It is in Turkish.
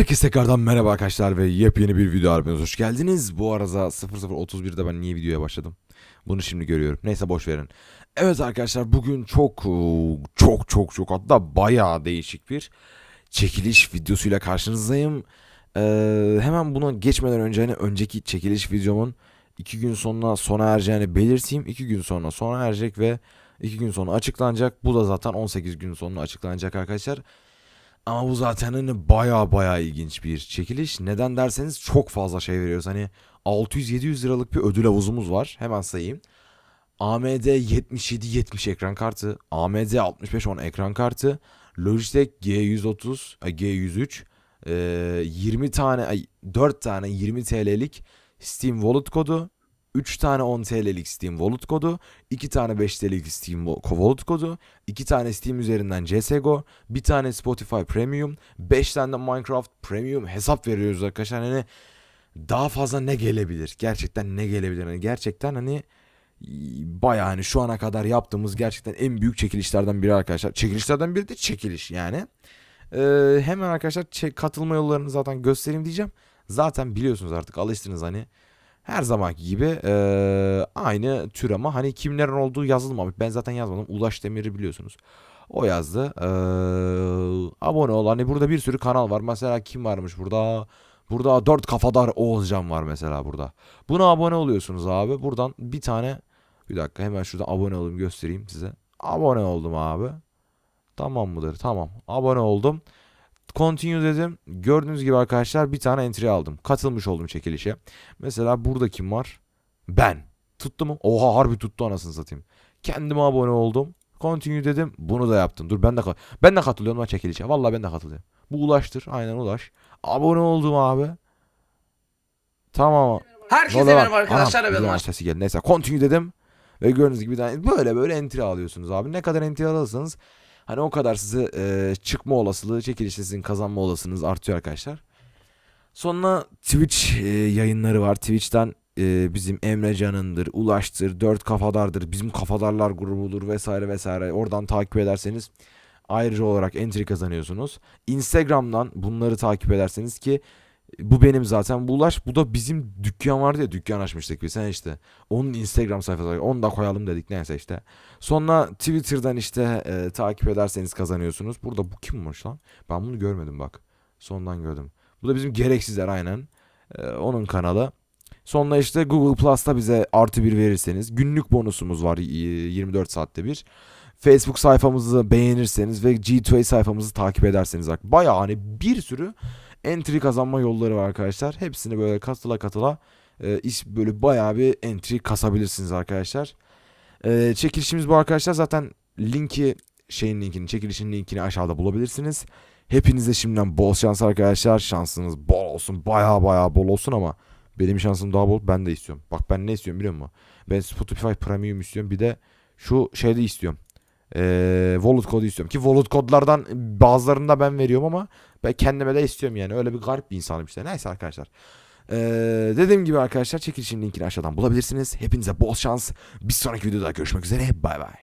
Herkese tekrardan merhaba arkadaşlar ve yepyeni bir video harbiniz hoş geldiniz. Bu arada 0031'de ben niye videoya başladım? Bunu şimdi görüyorum. Neyse boş verin. Evet arkadaşlar bugün çok çok çok çok hatta bayağı değişik bir çekiliş videosuyla karşınızdayım. Ee, hemen buna geçmeden önce hani önceki çekiliş videomun 2 gün sonra sona ereceğini belirteyim. 2 gün sonra sona erecek ve 2 gün sonra açıklanacak. Bu da zaten 18 gün sonra açıklanacak arkadaşlar. Arkadaşlar ama bu zaten hani baya baya ilginç bir çekiliş. Neden derseniz çok fazla şey veriyoruz. Hani 600-700 liralık bir ödül havuzumuz var. Hemen sayayım. AMD 77-70 ekran kartı, AMD 6510 ekran kartı, Logitech G130, G103, 20 tane 4 tane 20 TL'lik Steam Wallet kodu 3 tane 10 TL'lik Steam Wallet kodu, 2 tane 5 TL'lik Steam Wallet kodu, 2 tane Steam üzerinden CSGO, 1 tane Spotify Premium, 5 tane de Minecraft Premium hesap veriyoruz arkadaşlar. Hani daha fazla ne gelebilir? Gerçekten ne gelebilir? Hani gerçekten hani baya hani şu ana kadar yaptığımız gerçekten en büyük çekilişlerden biri arkadaşlar. Çekilişlerden biri de çekiliş yani. Ee, hemen arkadaşlar katılma yollarını zaten göstereyim diyeceğim. Zaten biliyorsunuz artık alıştınız hani. Her zamanki gibi e, aynı tür ama hani kimlerin olduğu yazılmamış. Ben zaten yazmadım. Ulaş Demir'i biliyorsunuz. O yazdı. E, abone ol. Hani burada bir sürü kanal var. Mesela kim varmış burada? Burada dört kafadar Oğuzcan var mesela burada. Buna abone oluyorsunuz abi. Buradan bir tane bir dakika hemen şurada abone olayım göstereyim size. Abone oldum abi. Tamam mıdır? Tamam. Abone oldum. Continue dedim. Gördüğünüz gibi arkadaşlar bir tane entry aldım. Katılmış oldum çekilişe. Mesela burada kim var? Ben. Tuttu mu? Oha harbi tuttu anasını satayım. Kendime abone oldum. Continue dedim. Bunu da yaptım. Dur ben de ben de katılıyorum lan çekilişe. Vallahi ben de katılıyorum. Bu ulaştır. Aynen ulaş. Abone oldum abi. Tamam. Herkese merhaba arkadaşlar. Anam, benim sesi geldi. Neyse continue dedim. Ve gördüğünüz gibi böyle böyle entry alıyorsunuz abi. Ne kadar entry alırsanız Hani o kadar size e, çıkma olasılığı, çekilişte sizin kazanma olasılığınız artıyor arkadaşlar. Sonuna Twitch e, yayınları var. Twitch'ten e, bizim Emre Can'ındır, Ulaş'tır, Dört Kafadar'dır, bizim Kafadarlar grubudur vesaire vesaire. Oradan takip ederseniz ayrıca olarak entry kazanıyorsunuz. Instagram'dan bunları takip ederseniz ki bu benim zaten Bulaş. Bu da bizim dükkan vardı ya dükkan açmıştık biz. Sen işte onun Instagram sayfası onu da koyalım dedik neyse işte. Sonra Twitter'dan işte e, takip ederseniz kazanıyorsunuz. Burada bu kimmiş lan? Ben bunu görmedim bak. Sondan gördüm. Bu da bizim gereksizler aynen. E, onun kanalı. Sonra işte Google Plus'ta bize artı bir verirseniz günlük bonusumuz var 24 saatte bir. Facebook sayfamızı beğenirseniz ve G2A sayfamızı takip ederseniz bayağı hani bir sürü entry kazanma yolları var arkadaşlar. Hepsini böyle katıla katıla e, iş böyle bayağı bir entry kasabilirsiniz arkadaşlar. E, çekilişimiz bu arkadaşlar. Zaten linki şeyin linkini, çekilişin linkini aşağıda bulabilirsiniz. Hepinize şimdiden bol şans arkadaşlar. Şansınız bol olsun. Baya baya bol olsun ama benim şansım daha bol. Ben de istiyorum. Bak ben ne istiyorum biliyor musun? Ben Spotify Premium istiyorum. Bir de şu şeyde istiyorum e, wallet kodu istiyorum. Ki wallet kodlardan bazılarını da ben veriyorum ama ben kendime de istiyorum yani. Öyle bir garip bir insanım işte. Neyse arkadaşlar. Ee, dediğim gibi arkadaşlar çekilişin linkini aşağıdan bulabilirsiniz. Hepinize bol şans. Bir sonraki videoda görüşmek üzere. Bay bay.